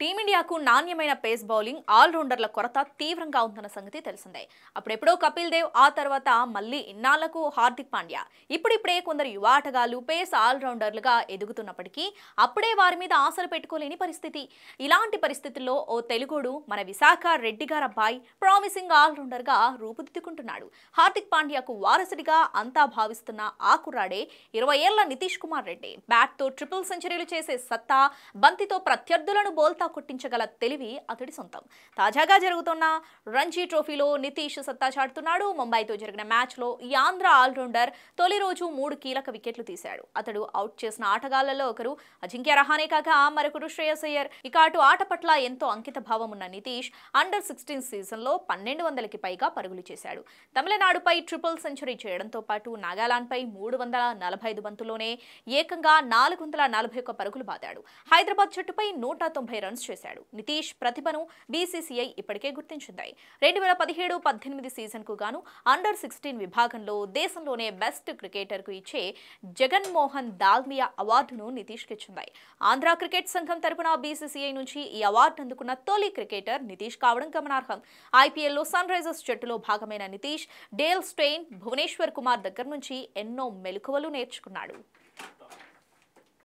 టీమిండియాకు నాణ్యమైన pace bowling ఆల్రౌండర్ల కొరత తీవ్రంగా ఉందన్న సంగతి తెలిసిందే అప్పుడెప్పుడో కపిల్ దేవ్ ఆ తర్వాత మళ్ళీ ఇన్నాళ్లకు హార్దిక్ పాండ్యా ఇప్పుడిప్పుడే కొందరు యువ ఆటగాళ్లు పేస్ ఆల్రౌండర్లుగా ఎదుగుతున్నప్పటికీ అప్పుడే వారి మీద ఆశలు పెట్టుకోలేని పరిస్థితి ఇలాంటి పరిస్థితుల్లో ఓ తెలుగుడు మన విశాఖ రెడ్డి గారు అబ్బాయి ప్రామిసింగ్ ఆల్రౌండర్గా రూపుదిద్దుకుంటున్నాడు హార్దిక్ పాండ్యాకు వారసుడిగా అంతా భావిస్తున్న ఆ కుర్రాడే ఇరవై ఏళ్ల నితీష్ కుమార్ రెడ్డి బ్యాట్తో ట్రిపుల్ సెంచరీలు చేసే సత్తా బంతితో ప్రత్యర్థులను బోల్తా సత్తా కొట్టించగల తెలివి అతడి సొంతం తాజాగా జరుగుతున్న రంజీ ట్రోఫీలో నితీష్ సత్తా చాటుతున్నాడు ముంబైతో జరిగిన మ్యాచ్లో ఈ ఆంధ్ర ఆల్రౌండర్ తొలి రోజు మూడు కీలక వికెట్లు తీశాడు అతడు అవుట్ చేసిన ఆటగాళ్లలో ఒకరు అజింక్య రహానే కాక మరొకరు శ్రేయస్ అయ్యర్ ఇక అటు ఆట పట్ల ఎంతో అంకిత భావం ఉన్న నితీష్ అండర్ సిక్స్టీన్ సీజన్లో పన్నెండు వందలకి పైగా పరుగులు చేశాడు తమిళనాడుపై ట్రిపుల్ సెంచరీ చేయడంతో పాటు నాగాలాండ్పై మూడు వందల నలభై ఐదు బంతుల్లోనే ఏకంగా నాలుగు వందల నలభై ఒక్క పరుగులు బాదాడు హైదరాబాద్ జట్టుపై నూట తొంభై రన్స్ డాన్స్ చేశాడు నితీష్ ప్రతిభను బీసీసీఐ ఇప్పటికే గుర్తించింది రెండు వేల పదిహేడు పద్దెనిమిది సీజన్కు గాను అండర్ సిక్స్టీన్ విభాగంలో దేశంలోనే బెస్ట్ క్రికెటర్కు ఇచ్చే జగన్మోహన్ దాల్మియా అవార్డును నితీష్కి ఇచ్చింది ఆంధ్ర క్రికెట్ సంఘం తరపున బీసీసీఐ నుంచి ఈ అవార్డు అందుకున్న తొలి క్రికెటర్ నితీష్ కావడం గమనార్హం ఐపీఎల్లో సన్ రైజర్స్ జట్టులో భాగమైన నితీష్ డేల్ స్టెయిన్ భువనేశ్వర్ కుమార్ దగ్గర నుంచి ఎన్నో మెలకువలు నేర్చుకున్నాడు